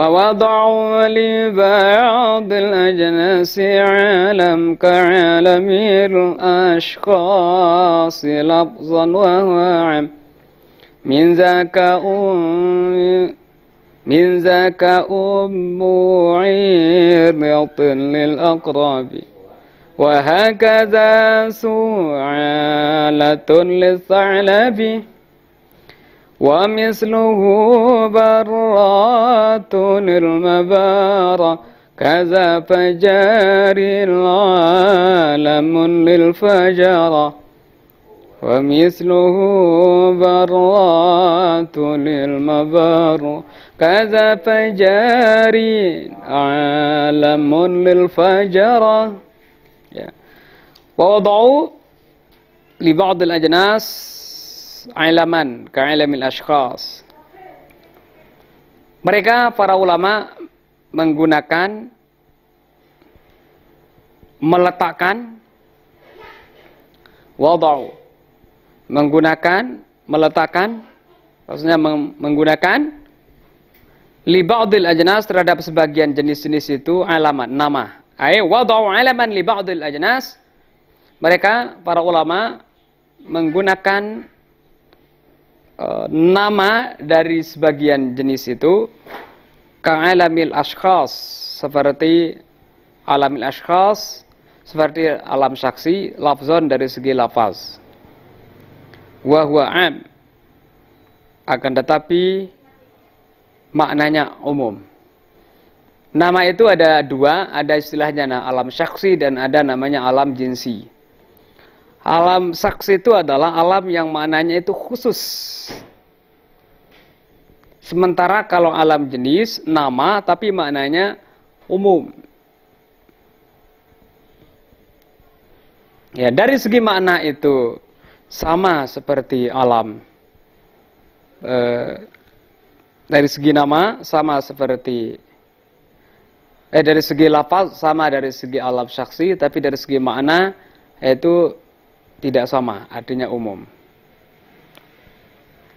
ووضعوا لبعض الأجناس عالم كعالم الأشخاص لفظا وهو عم من ذاك أم من ذاك أم يطل للأقرب وهكذا سعالة للثعلب ومثله برات المبارى كذا فجاري العالم للفجر ومثله برات للمبار كذا فجاري عالم للفجر ووضعوا لبعض الأجناس ilaman ilamil ashkhas. Mereka para ulama menggunakan meletakkan wadau menggunakan meletakkan maksudnya menggunakan li ba'dil ajnas terhadap sebagian jenis-jenis itu alamat nama ay wadau alaman li ba'dil ajnas mereka para ulama menggunakan Eh, nama dari sebagian jenis itu kang alamil ashkhas seperti alamil ashkhas seperti alam saksi lafzon dari segi lafaz wa huwa am akan tetapi maknanya umum nama itu ada dua ada istilahnya nah, alam saksi dan ada namanya alam jinsi Alam saksi itu adalah alam yang maknanya itu khusus. Sementara kalau alam jenis, nama tapi maknanya umum. Ya, dari segi makna itu sama seperti alam. E, dari segi nama sama seperti eh dari segi lafaz sama dari segi alam saksi, tapi dari segi makna itu tidak sama, artinya umum.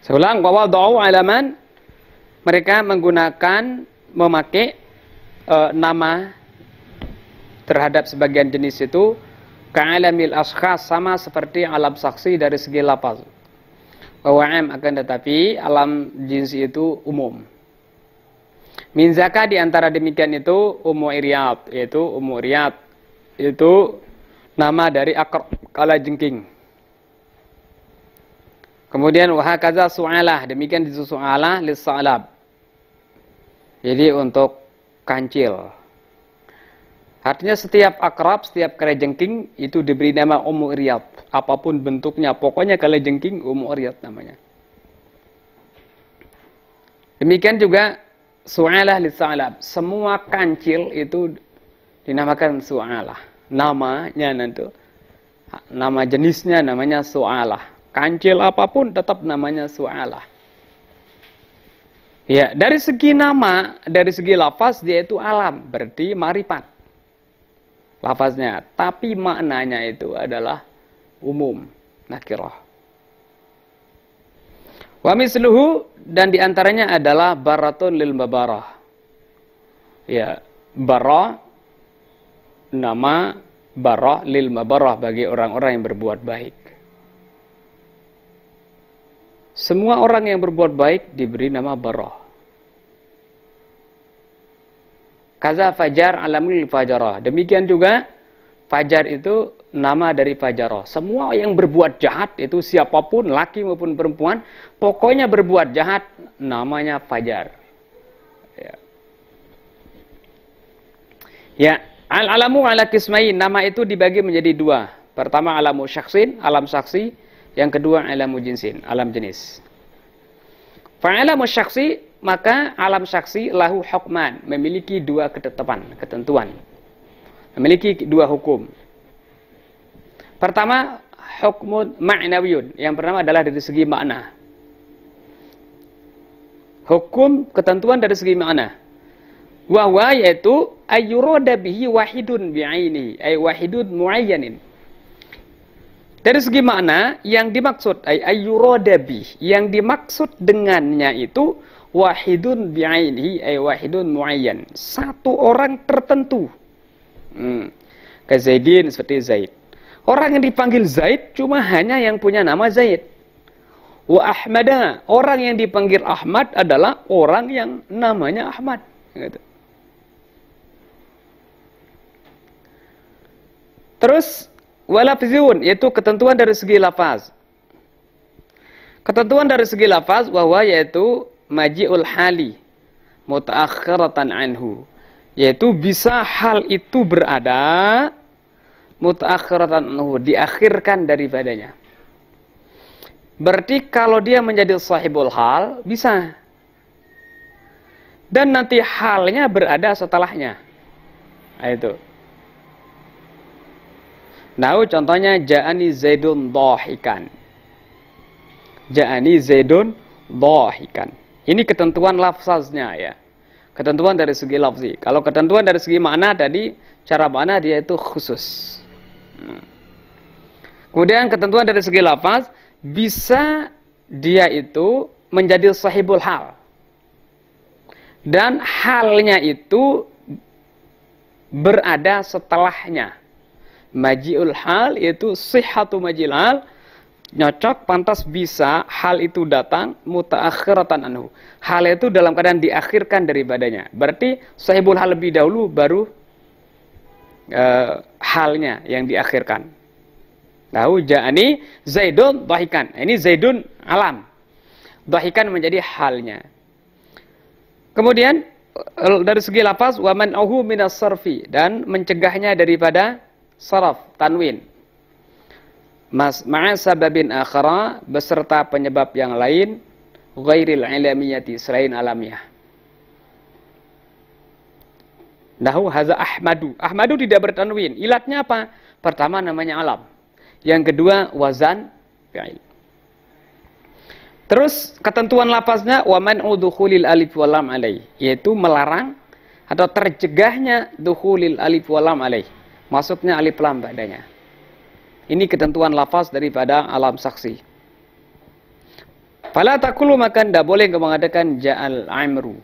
Seulang bahwa doa alaman mereka menggunakan memakai e, nama terhadap sebagian jenis itu ka'alamil ashkhas sama seperti alam saksi dari segi bahwa m akan tetapi alam jenis itu umum. Min di antara demikian itu umu iriyat, yaitu umu iriyat, itu nama dari akar kala jengking. Kemudian wahakaza su'alah, demikian disusun su'alah li salab. Jadi untuk kancil. Artinya setiap akrab, setiap kala jengking itu diberi nama umu riyad. Apapun bentuknya, pokoknya kala jengking umu riyad namanya. Demikian juga su'alah li salab. Semua kancil itu dinamakan su'alah namanya nanti nama jenisnya namanya su'alah kancil apapun tetap namanya su'alah ya dari segi nama dari segi lafaz dia itu alam berarti maripat lafaznya tapi maknanya itu adalah umum nakirah wa misluhu dan diantaranya adalah baratun lil mabarah ya barah nama barah lil mabarah bagi orang-orang yang berbuat baik. Semua orang yang berbuat baik diberi nama barah. Kaza fajar alamul fajarah. Demikian juga fajar itu nama dari fajarah. Semua yang berbuat jahat itu siapapun laki maupun perempuan, pokoknya berbuat jahat namanya fajar. Ya. ya. Al-alamu ala kismain, nama itu dibagi menjadi dua. Pertama alamu syaksin, alam saksi. Yang kedua alamu jinsin, alam jenis. Fa'alamu syaksi, maka alam saksi lahu hukman, memiliki dua ketetapan, ketentuan. Memiliki dua hukum. Pertama, hukmun ma'nawiyun. Yang pertama adalah dari segi makna. Hukum ketentuan dari segi makna. Wahwa yaitu ayyurada bihi wahidun biaini Ay wahidun muayyanin. Dari segi makna, yang dimaksud ay ayyurada bihi Yang dimaksud dengannya itu wahidun biaini ay wahidun muayyan. Satu orang tertentu. Hmm. Zaidin seperti Zaid. Orang yang dipanggil Zaid cuma hanya yang punya nama Zaid. Wa Ahmada, orang yang dipanggil Ahmad adalah orang yang namanya Ahmad. Gitu. Terus wala walafziun yaitu ketentuan dari segi lafaz. Ketentuan dari segi lafaz bahwa yaitu maji'ul hali mutaakhiratan anhu yaitu bisa hal itu berada mutaakhiratan anhu diakhirkan daripadanya. Berarti kalau dia menjadi sahibul hal bisa dan nanti halnya berada setelahnya. Nah, itu. Nah, contohnya ja'ani Zaidun dhahikan. Ja'ani Zaidun dhahikan. Ini ketentuan lafaznya ya. Ketentuan dari segi lafzi. Kalau ketentuan dari segi makna tadi cara makna dia itu khusus. Hmm. Kemudian ketentuan dari segi lafaz bisa dia itu menjadi sahibul hal. Dan halnya itu berada setelahnya majiul hal yaitu sihatu majiul hal nyocok pantas bisa hal itu datang mutaakhiratan anhu. Hal itu dalam keadaan diakhirkan daripadanya. Berarti sahibul hal lebih dahulu baru uh, halnya yang diakhirkan. Tahu jani Zaidun bahikan Ini Zaidun alam. bahikan menjadi halnya. Kemudian eh, dari segi lapas waman minas dan mencegahnya daripada saraf tanwin mas ma'asa babin akhara beserta penyebab yang lain ghairil ilamiyati selain alamiah Dahu haza ahmadu. Ahmadu tidak bertanwin. Ilatnya apa? Pertama namanya alam. Yang kedua wazan fi'il. Terus ketentuan lapasnya waman udhulil alif walam alaih. Yaitu melarang atau tercegahnya duhulil alif walam alaih masuknya alif lam badannya. Ini ketentuan lafaz daripada alam saksi. Fala takulu makan tidak boleh kau mengatakan ja'al amru.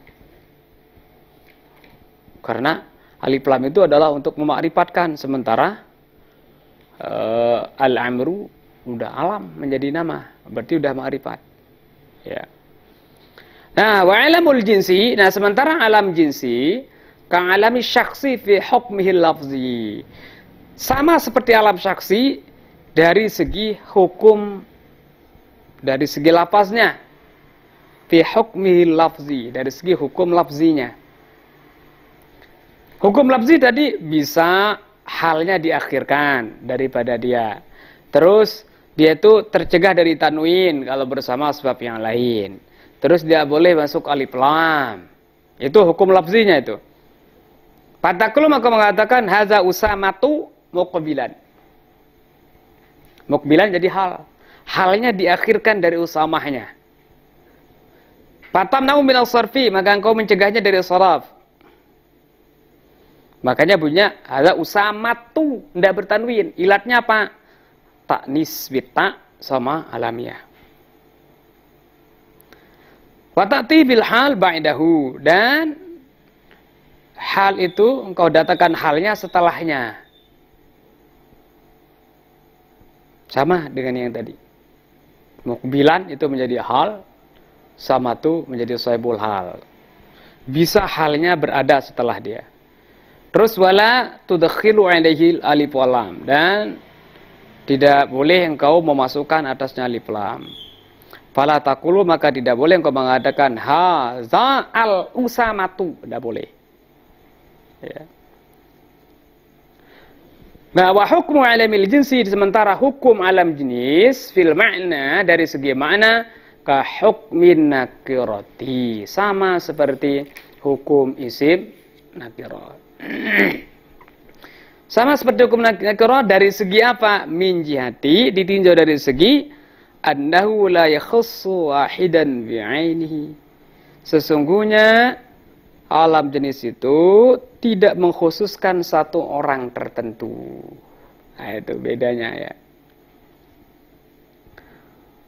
Karena alif lam itu adalah untuk memakrifatkan sementara uh, al amru udah alam menjadi nama, berarti udah makrifat. Ya. Nah, wa alamul jinsi, nah sementara alam jinsi alami syaksi fi hukmihi lafzi. Sama seperti alam syaksi dari segi hukum dari segi lapasnya fi hukmihi lafzi dari segi hukum lafzinya hukum lafzi tadi bisa halnya diakhirkan daripada dia terus dia itu tercegah dari tanwin kalau bersama sebab yang lain terus dia boleh masuk alif lam itu hukum lafzinya itu Patakul maka mengatakan haza usamatu mukbilan. Mukbilan jadi hal. Halnya diakhirkan dari usamahnya. Patam namun minal sarfi, maka engkau mencegahnya dari saraf. Makanya bunyinya haza usamatu, tidak bertanwin. Ilatnya apa? tak niswita sama alamiah. Watati bil hal ba'dahu dan hal itu engkau datangkan halnya setelahnya. Sama dengan yang tadi. Mukbilan itu menjadi hal, sama tuh menjadi soebul hal. Bisa halnya berada setelah dia. Terus wala tudakhilu alaihil alif walam dan tidak boleh engkau memasukkan atasnya alif lam. Fala takulu maka tidak boleh engkau mengadakan haza al usamatu, tidak boleh bahwa ya. Nah, wa hukmu alam jinsi sementara hukum alam jenis fil makna dari segi makna ka hukmin nakirati sama seperti hukum isim nakirat. sama seperti hukum nakirat dari segi apa? Min jihati ditinjau dari segi annahu la yakhussu wahidan bi'ainihi. Sesungguhnya alam jenis itu tidak mengkhususkan satu orang tertentu. Nah, itu bedanya ya.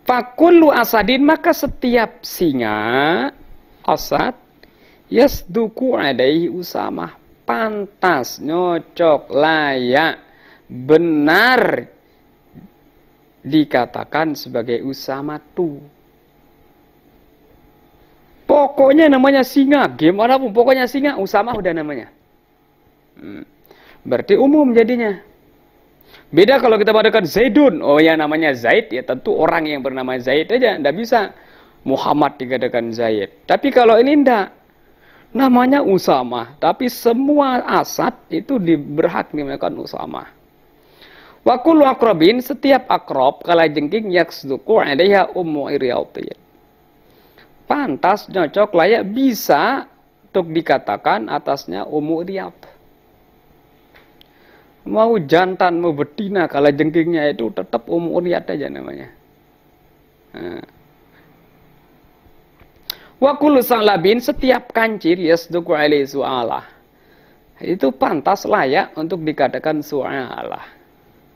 Fakulu asadin maka setiap singa asad yasduku adaihi usama pantas nyocok layak benar dikatakan sebagai usama tu. Pokoknya namanya singa, gimana pun pokoknya singa, usama udah namanya. Hmm. Berarti umum jadinya. Beda kalau kita padakan Zaidun. Oh ya namanya Zaid, ya tentu orang yang bernama Zaid aja. Tidak bisa Muhammad dikatakan Zaid. Tapi kalau ini tidak. Namanya Usama Tapi semua asad itu diberhak dinamakan Usama Wakul akrobin setiap akrob kala jengking yaksduku alaiha ummu iryautin. Pantas, cocok, layak, bisa untuk dikatakan atasnya umur iryautin mau jantan mau betina kalau jengkingnya itu tetap umuriat aja namanya nah. Wakulusang labin salabin setiap ya yes alaihi su'alah itu pantas layak untuk dikatakan su'alah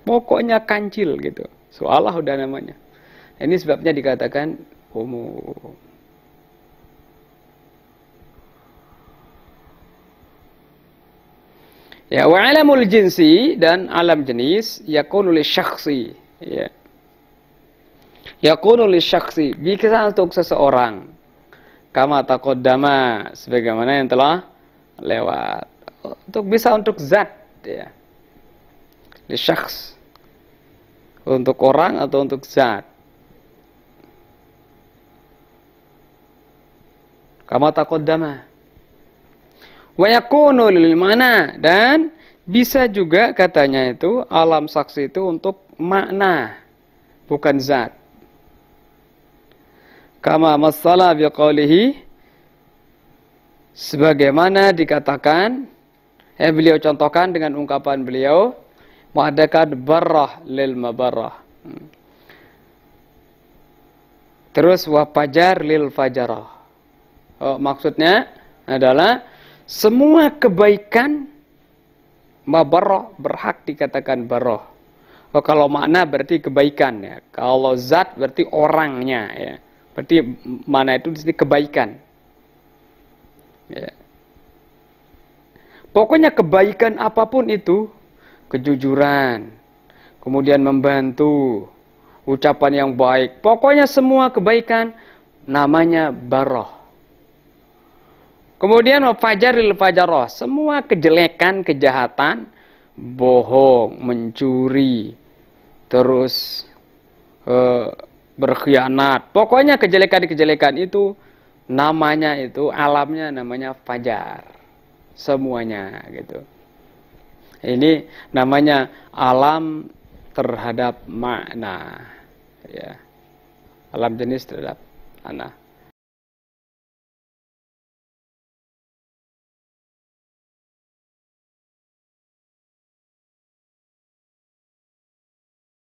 pokoknya kancil gitu su'alah udah namanya ini sebabnya dikatakan umum Ya, wa alamul jinsi dan alam jenis yakunu li syakhsi. Ya. Yakunu li syakhsi bisa untuk seseorang. Kama taqaddama sebagaimana yang telah lewat. Untuk bisa untuk zat ya. Li syakhs untuk orang atau untuk zat. Kama taqaddama Wayakunu lil mana dan bisa juga katanya itu alam saksi itu untuk makna bukan zat. Kama masalah biqaulihi sebagaimana dikatakan eh beliau contohkan dengan ungkapan beliau mengadakan barrah lil mabarrah. Hmm. Terus wafajar lil fajarah. Oh, maksudnya adalah semua kebaikan mabarro berhak dikatakan baroh. Oh, kalau makna berarti kebaikan ya. Kalau zat berarti orangnya ya. Berarti mana itu di kebaikan. Ya. Pokoknya kebaikan apapun itu, kejujuran, kemudian membantu, ucapan yang baik. Pokoknya semua kebaikan namanya baroh. Kemudian wafajaril fajaroh, semua kejelekan, kejahatan, bohong, mencuri, terus eh, berkhianat. Pokoknya kejelekan-kejelekan itu namanya itu alamnya namanya fajar. Semuanya gitu. Ini namanya alam terhadap makna ya. Alam jenis terhadap anak.